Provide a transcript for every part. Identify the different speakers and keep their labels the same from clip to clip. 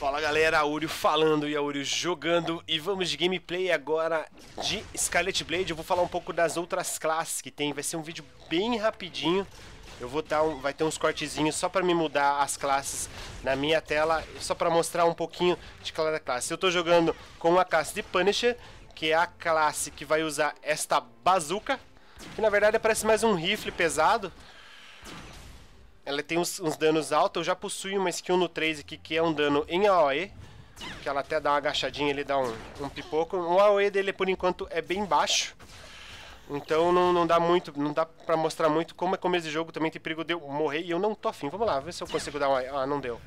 Speaker 1: Fala galera, Aurio falando e Aurio jogando e vamos de gameplay agora de Scarlet Blade. Eu vou falar um pouco das outras classes que tem, vai ser um vídeo bem rapidinho. Eu vou dar um, vai ter uns cortezinhos só para me mudar as classes na minha tela, só para mostrar um pouquinho de cada classe. Eu estou jogando com a classe de Punisher, que é a classe que vai usar esta bazuca, que na verdade parece mais um rifle pesado. Ela tem uns, uns danos altos. Eu já possui uma skill no 3 aqui que é um dano em AoE. Que ela até dá uma agachadinha, ele dá um, um pipoco. O AoE dele, por enquanto, é bem baixo. Então não, não dá muito, não dá pra mostrar muito como é começo de jogo, também tem perigo de eu morrer e eu não tô afim. Vamos lá, ver se eu consigo dar uma... Ah, não deu.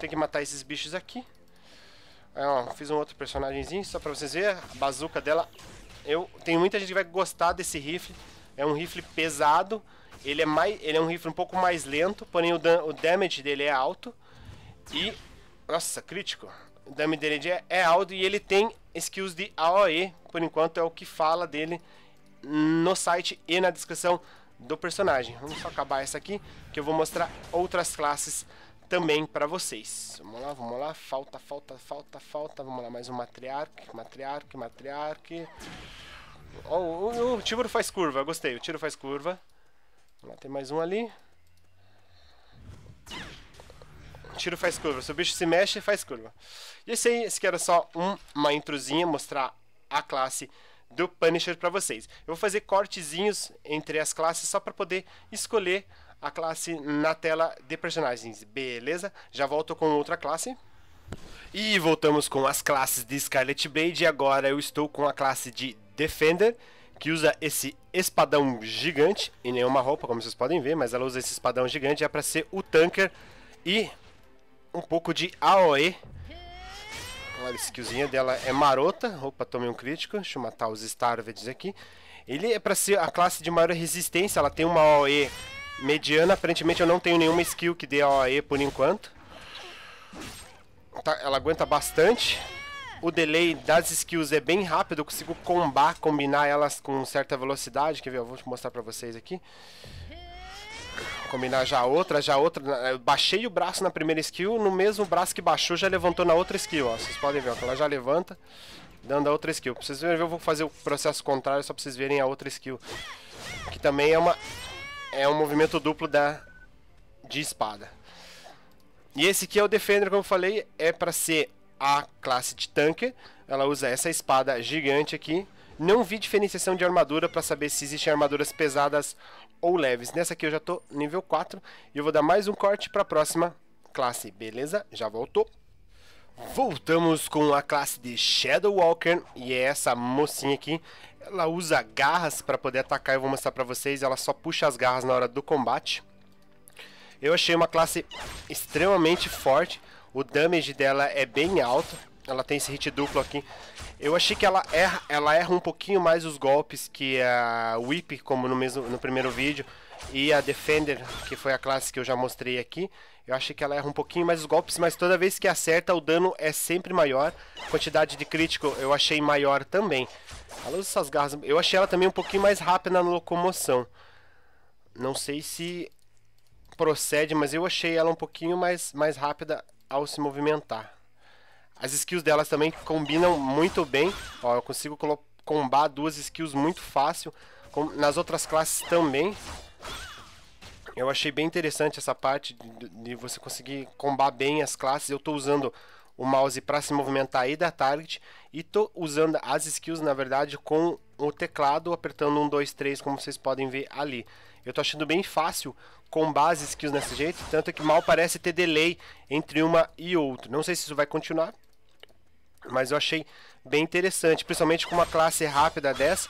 Speaker 1: Tem que matar esses bichos aqui. Ah, ó, fiz um outro personagemzinho, só pra vocês verem. A bazuca dela... Eu... Tem muita gente que vai gostar desse rifle. É um rifle pesado, ele é, mais, ele é um rifle um pouco mais lento, porém o, o damage dele é alto. E. Nossa, crítico. O damage dele é, é alto e ele tem skills de AOE, por enquanto é o que fala dele no site e na descrição do personagem. Vamos só acabar essa aqui, que eu vou mostrar outras classes também para vocês. Vamos lá, vamos lá, falta, falta, falta, falta, vamos lá, mais um matriarca, matriarca, matriarca. Oh, o, o, o tiro faz curva, gostei, o tiro faz curva. Matei mais um ali. Tiro faz curva. Se o bicho se mexe, faz curva. E esse aí, esse aqui era só um, uma introzinha, mostrar a classe do Punisher para vocês. Eu vou fazer cortezinhos entre as classes só para poder escolher a classe na tela de personagens, beleza? Já volto com outra classe. E voltamos com as classes de Scarlet Blade agora eu estou com a classe de Defender que usa esse espadão gigante, e nenhuma é roupa, como vocês podem ver, mas ela usa esse espadão gigante, é para ser o tanker e um pouco de AOE. Olha, a skillzinha dela é marota. Opa, tomei um crítico. Deixa eu matar os Starveds aqui. Ele é para ser a classe de maior resistência, ela tem uma AOE mediana. Aparentemente eu não tenho nenhuma skill que dê AOE por enquanto. Tá, ela aguenta bastante o delay das skills é bem rápido, eu consigo combar, combinar elas com certa velocidade. Quer ver? Eu vou mostrar pra vocês aqui. Combinar já outra, já outra. Eu baixei o braço na primeira skill, no mesmo braço que baixou já levantou na outra skill. Ó. Vocês podem ver, ó, ela já levanta, dando a outra skill. Pra vocês verem, eu vou fazer o processo contrário só pra vocês verem a outra skill. Que também é, uma, é um movimento duplo da, de espada. E esse aqui é o Defender, como eu falei, é pra ser a classe de tanque. Ela usa essa espada gigante aqui. Não vi diferenciação de armadura para saber se existem armaduras pesadas ou leves. Nessa aqui eu já tô nível 4 e eu vou dar mais um corte para a próxima classe. Beleza? Já voltou. Voltamos com a classe de Shadow Walker e é essa mocinha aqui. Ela usa garras para poder atacar, eu vou mostrar para vocês. Ela só puxa as garras na hora do combate. Eu achei uma classe extremamente forte. O damage dela é bem alto. Ela tem esse hit duplo aqui. Eu achei que ela erra, ela erra um pouquinho mais os golpes que a Whip, como no, mesmo, no primeiro vídeo, e a Defender, que foi a classe que eu já mostrei aqui. Eu achei que ela erra um pouquinho mais os golpes, mas toda vez que acerta, o dano é sempre maior. A quantidade de crítico eu achei maior também. Ela usa essas garras. Eu achei ela também um pouquinho mais rápida na locomoção. Não sei se procede, mas eu achei ela um pouquinho mais, mais rápida ao se movimentar. As skills delas também combinam muito bem. Ó, eu consigo combar duas skills muito fácil. Como nas outras classes também. Eu achei bem interessante essa parte de, de você conseguir combar bem as classes. Eu estou usando o mouse para se movimentar e dar target. E estou usando as skills, na verdade, com o teclado, apertando 1, 2, 3, como vocês podem ver ali. Eu tô achando bem fácil com base skills nesse jeito, tanto que mal parece ter delay entre uma e outra. Não sei se isso vai continuar, mas eu achei bem interessante, principalmente com uma classe rápida dessa,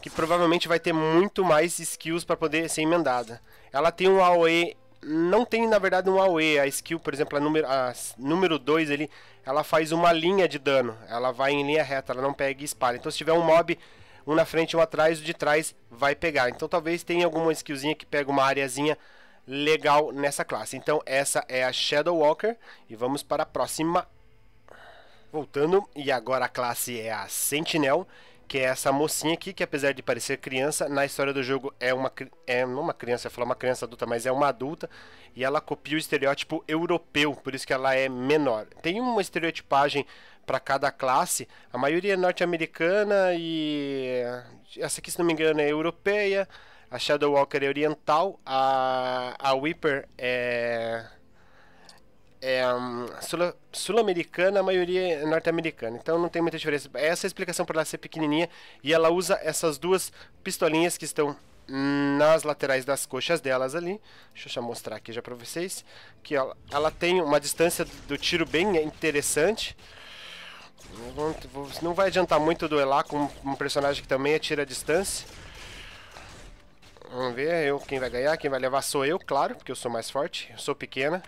Speaker 1: que provavelmente vai ter muito mais skills para poder ser emendada. Ela tem um AOE, não tem na verdade um AOE, a skill, por exemplo, a número, a número 2 ali, ela faz uma linha de dano, ela vai em linha reta, ela não pega e espalha. Então se tiver um mob um na frente e um atrás, o de trás vai pegar. Então talvez tenha alguma skillzinha que pega uma areazinha legal nessa classe. Então essa é a Shadow Walker e vamos para a próxima. Voltando, e agora a classe é a Sentinel que é essa mocinha aqui, que apesar de parecer criança, na história do jogo é uma é não uma criança, eu falar uma criança adulta, mas é uma adulta, e ela copia o estereótipo europeu, por isso que ela é menor. Tem uma estereotipagem para cada classe, a maioria é norte-americana e essa aqui, se não me engano, é europeia, a Shadow Walker é oriental, a a Whipper é é, sul-americana, a maioria é norte-americana. Então não tem muita diferença. Essa é a explicação para ela ser pequenininha e ela usa essas duas pistolinhas que estão nas laterais das coxas delas ali. Deixa eu mostrar aqui já para vocês. Que ela, ela, tem uma distância do tiro bem interessante. Não vai adiantar muito duelar com um personagem que também atira a distância. Vamos ver, eu quem vai ganhar, quem vai levar sou eu, claro, porque eu sou mais forte, eu sou pequena.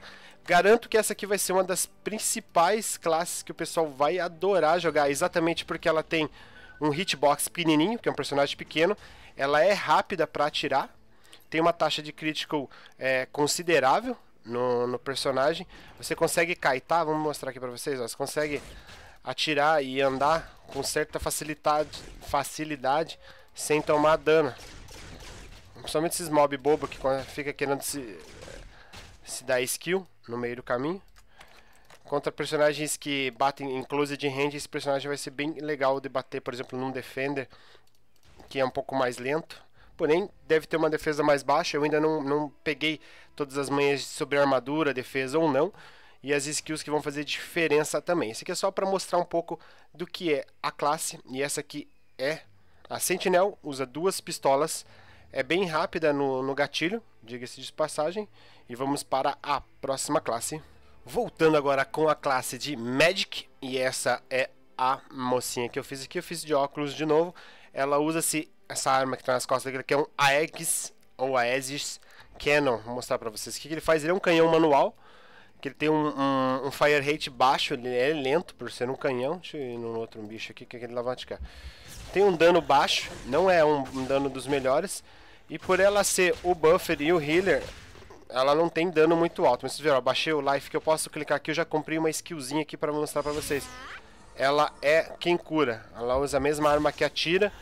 Speaker 1: Garanto que essa aqui vai ser uma das principais classes que o pessoal vai adorar jogar, exatamente porque ela tem um hitbox pequenininho, que é um personagem pequeno, ela é rápida para atirar, tem uma taxa de critical é, considerável no, no, personagem, você consegue kaitar, vamos mostrar aqui para vocês, ó, você consegue atirar e andar com certa facilidade, facilidade sem tomar dano. Principalmente esses mob bobo que fica querendo se, se dar skill no meio do caminho. Contra personagens que batem em close de hand, esse personagem vai ser bem legal de bater, por exemplo, num defender, que é um pouco mais lento. Porém, deve ter uma defesa mais baixa. Eu ainda não, não peguei todas as manhas sobre armadura, defesa ou não. E as skills que vão fazer diferença também. Esse aqui é só para mostrar um pouco do que é a classe. E essa aqui é a Sentinel. Usa duas pistolas. É bem rápida no, no gatilho diga-se de passagem. E vamos para a próxima classe. Voltando agora com a classe de Magic, e essa é a mocinha que eu fiz aqui, eu fiz de óculos de novo. Ela usa-se essa arma que está nas costas dele, que é um Aegis, ou Aegis Cannon. Vou mostrar para vocês o que, ele faz. Ele é um canhão manual, que ele tem um, um, um, fire rate baixo, ele é lento por ser um canhão. Deixa eu ir no outro bicho aqui, que é aquele lavaticar. Tem um dano baixo, não é um, um dano dos melhores. E por ela ser o Buffer e o Healer, ela não tem dano muito alto. Mas vocês viram, ó, baixei o life que eu posso clicar aqui, eu já comprei uma skillzinha aqui pra mostrar pra vocês. Ela é quem cura. Ela usa a mesma arma que atira.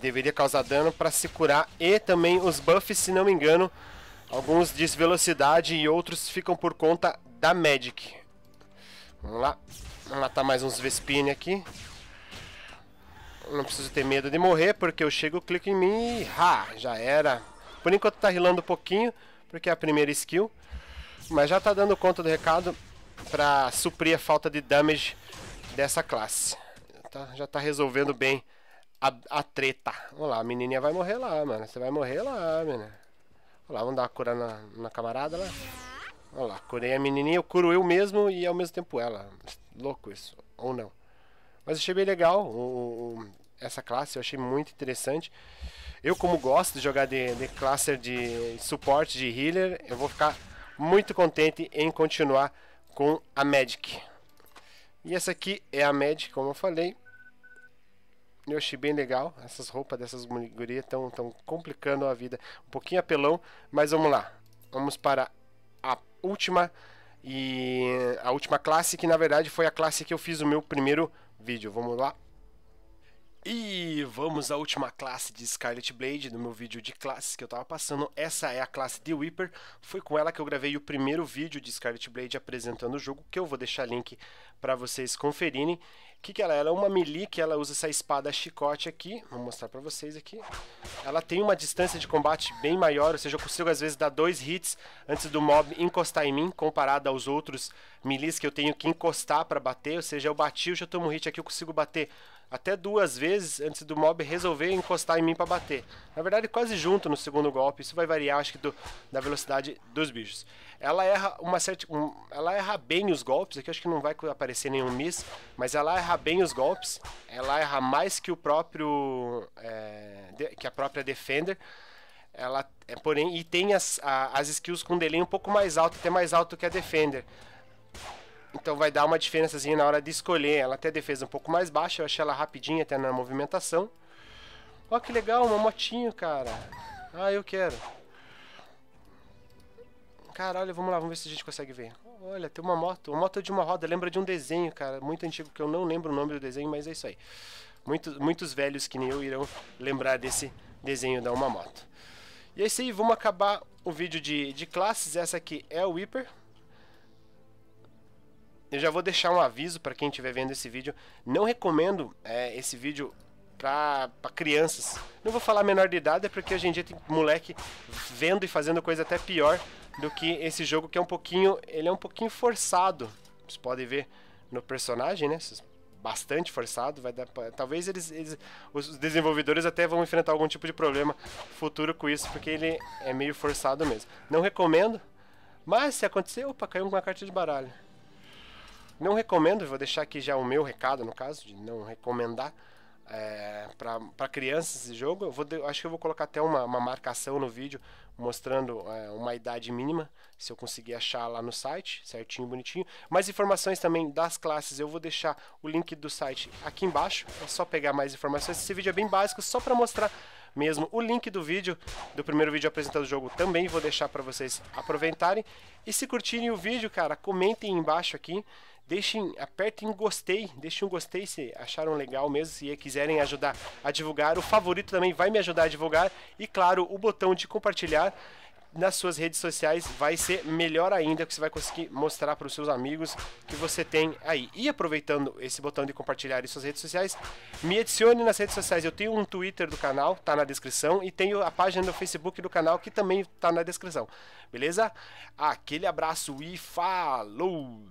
Speaker 1: Deveria causar dano pra se curar. E também os buffs, se não me engano, alguns diz velocidade e outros ficam por conta da Magic. Vamos lá. Vamos matar mais uns Vespine aqui. Não preciso ter medo de morrer, porque eu chego, clico em mim e... Ha! Já era. Por enquanto tá rilando um pouquinho, porque é a primeira skill. Mas já tá dando conta do recado pra suprir a falta de damage dessa classe. Tá, já tá resolvendo bem a, a treta. Vamos lá, a menininha vai morrer lá, mano. Você vai morrer lá, menina. Vamos lá, vamos dar uma cura na, na camarada lá. Olha lá, curei a menininha, eu curo eu mesmo e ao mesmo tempo ela. Louco isso, ou não. Mas achei bem legal o, o, essa classe, eu achei muito interessante. Eu, como gosto de jogar de, de classe de suporte de healer, eu vou ficar muito contente em continuar com a Magic. E essa aqui é a Magic, como eu falei. Eu achei bem legal. Essas roupas dessas gurias estão tão complicando a vida. Um pouquinho apelão, mas vamos lá. Vamos para a última e a última classe, que na verdade foi a classe que eu fiz o meu primeiro vídeo. Vamos lá? E vamos à última classe de Scarlet Blade, no meu vídeo de classes que eu tava passando. Essa é a classe de Whipper, foi com ela que eu gravei o primeiro vídeo de Scarlet Blade apresentando o jogo, que eu vou deixar link para vocês conferirem. O que, que ela é? Ela é uma melee que ela usa essa espada chicote aqui, vou mostrar para vocês aqui. Ela tem uma distância de combate bem maior, ou seja, eu consigo às vezes dar dois hits antes do mob encostar em mim, comparado aos outros melees que eu tenho que encostar para bater, ou seja, eu bati, eu já tomo um hit aqui, eu consigo bater até duas vezes antes do mob resolver encostar em mim para bater. Na verdade, quase junto no segundo golpe, isso vai variar, acho que, do, da velocidade dos bichos. Ela erra uma certa. Um, ela erra bem os golpes, aqui acho que não vai aparecer nenhum miss, mas ela erra bem os golpes, ela erra mais que o próprio. É, que a própria Defender. Ela, é, porém, e tem as, a, as skills com delay um pouco mais alto, até mais alto que a Defender. Então vai dar uma diferença na hora de escolher. Ela até defesa um pouco mais baixa, eu achei ela rapidinha até na movimentação. Ó, que legal, uma motinho, cara. Ah, eu quero. Caralho, vamos lá, vamos ver se a gente consegue ver. Olha, tem uma moto, uma moto de uma roda, lembra de um desenho, cara, muito antigo, que eu não lembro o nome do desenho, mas é isso aí. Muito, muitos velhos que nem eu irão lembrar desse desenho da uma moto. E é isso aí, vamos acabar o vídeo de, de classes, essa aqui é o Whipper, eu já vou deixar um aviso para quem estiver vendo esse vídeo. Não recomendo é, esse vídeo para crianças. Não vou falar menor de idade, é porque hoje em dia tem moleque vendo e fazendo coisa até pior do que esse jogo que é um pouquinho, ele é um pouquinho forçado. Vocês podem ver no personagem, né? Bastante forçado, vai dar, talvez eles, eles os desenvolvedores até vão enfrentar algum tipo de problema futuro com isso, porque ele é meio forçado mesmo. Não recomendo, mas se acontecer, opa, caiu uma carta de baralho. Não recomendo, vou deixar aqui já o meu recado, no caso, de não recomendar é, para crianças esse jogo. Eu vou, acho que eu vou colocar até uma, uma marcação no vídeo mostrando é, uma idade mínima, se eu conseguir achar lá no site, certinho, bonitinho. Mais informações também das classes, eu vou deixar o link do site aqui embaixo, é só pegar mais informações. Esse vídeo é bem básico, só para mostrar mesmo. O link do vídeo, do primeiro vídeo apresentando o jogo, também vou deixar para vocês aproveitarem. E se curtirem o vídeo, cara, comentem embaixo aqui. Deixem, apertem gostei, deixem um gostei se acharam legal mesmo, se quiserem ajudar a divulgar. O favorito também vai me ajudar a divulgar. E claro, o botão de compartilhar nas suas redes sociais vai ser melhor ainda, que você vai conseguir mostrar para os seus amigos que você tem aí. E aproveitando esse botão de compartilhar em suas redes sociais, me adicione nas redes sociais. Eu tenho um Twitter do canal, tá na descrição, e tenho a página do Facebook do canal que também tá na descrição. Beleza? Aquele abraço e falou!